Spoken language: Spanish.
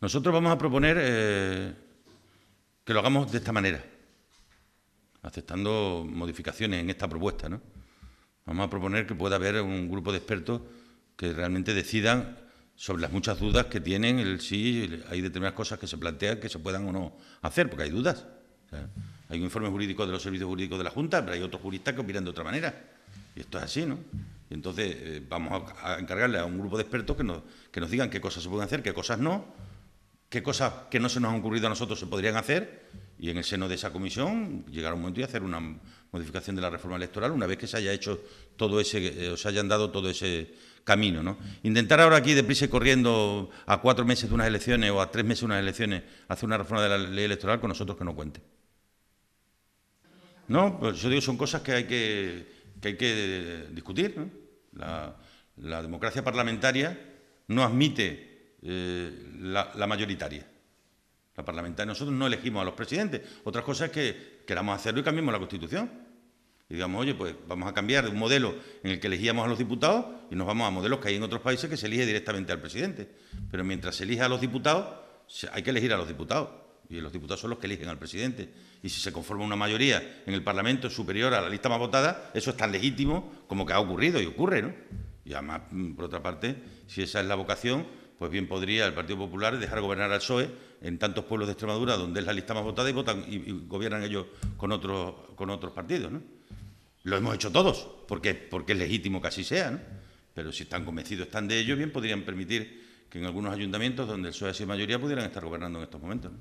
Nosotros vamos a proponer eh, que lo hagamos de esta manera, aceptando modificaciones en esta propuesta. ¿no? Vamos a proponer que pueda haber un grupo de expertos que realmente decidan sobre las muchas dudas que tienen, el si hay determinadas cosas que se plantean que se puedan o no hacer, porque hay dudas. hay un informe jurídico de los servicios jurídicos de la Junta, pero hay otros juristas que opinan de otra manera. Y esto es así, ¿no? Y entonces eh, vamos a, encargarle a un grupo de expertos que nos, que nos digan qué cosas se pueden hacer, qué cosas no, qué cosas que no se nos han ocurrido a nosotros se podrían hacer y en el seno de esa comisión llegar a un momento y hacer una modificación de la reforma electoral una vez que se haya hecho todo ese, eh, o se hayan dado todo ese camino. ¿no? Intentar ahora aquí deprisa y corriendo a cuatro meses de unas elecciones o a tres meses de unas elecciones hacer una reforma de la ley electoral con nosotros que no cuente. No, pues yo digo, son cosas que hay que, hay que discutir. la democracia parlamentaria no admite eh, la, mayoritaria, la parlamentaria. Nosotros no elegimos a los presidentes. Otra cosa es que queramos hacerlo y cambiemos la Constitución. Y digamos, oye, pues vamos a cambiar de un modelo en el que elegíamos a los diputados y nos vamos a modelos que hay en otros países que se elige directamente al presidente. Pero mientras se elige a los diputados, hay que elegir a los diputados. Y los diputados son los que eligen al presidente. Y si se conforma una mayoría en el Parlamento superior a la lista más votada, eso es tan legítimo como que ha ocurrido y ocurre, ¿no? Y además, mm, por otra parte, si esa es la vocación, pues bien podría el Partido Popular dejar gobernar al PSOE en tantos pueblos de Extremadura donde es la lista más votada y votan y, gobiernan ellos con otros con otros partidos, ¿no? Lo hemos hecho todos, porque, porque es legítimo que así sea, ¿no? Pero si están convencidos, están de ello, bien podrían permitir que en algunos ayuntamientos donde el PSOE ha sido mayoría pudieran estar gobernando en estos momentos.